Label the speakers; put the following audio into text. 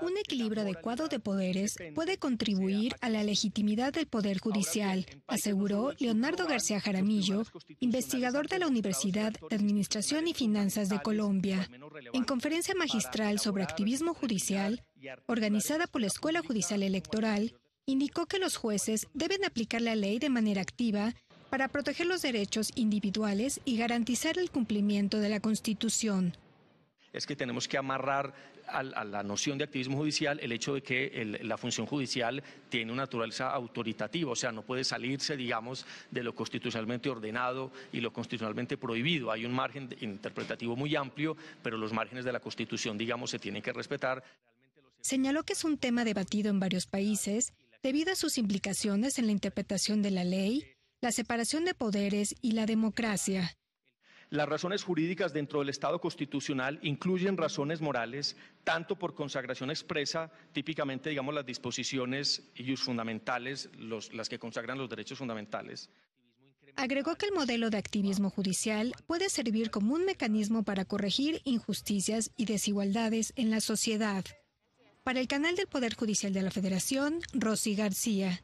Speaker 1: Un equilibrio adecuado de poderes puede contribuir a la legitimidad del Poder Judicial, aseguró Leonardo García Jaramillo, investigador de la Universidad de Administración y Finanzas de Colombia, en conferencia magistral sobre activismo judicial, organizada por la Escuela Judicial Electoral, este indicó que los jueces deben aplicar la ley de manera activa para proteger los derechos individuales y garantizar el cumplimiento de la Constitución
Speaker 2: es que tenemos que amarrar a, la noción de activismo judicial el hecho de que la función judicial tiene una naturaleza autoritativa, o sea, no puede salirse, digamos, de lo constitucionalmente ordenado y lo constitucionalmente prohibido. Hay un margen interpretativo muy amplio, pero los márgenes de la Constitución, digamos, se tienen que respetar.
Speaker 1: Señaló que es un tema debatido en varios países debido a sus implicaciones en la interpretación de la ley, la separación de poderes y la democracia.
Speaker 2: Las razones jurídicas dentro del Estado constitucional incluyen razones morales, tanto por consagración expresa, típicamente, digamos, las disposiciones y fundamentales, las que consagran los derechos fundamentales.
Speaker 1: Agregó que el modelo de activismo judicial puede servir como un mecanismo para corregir injusticias y desigualdades en la sociedad. Para el canal del Poder Judicial de la Federación, Rosy García.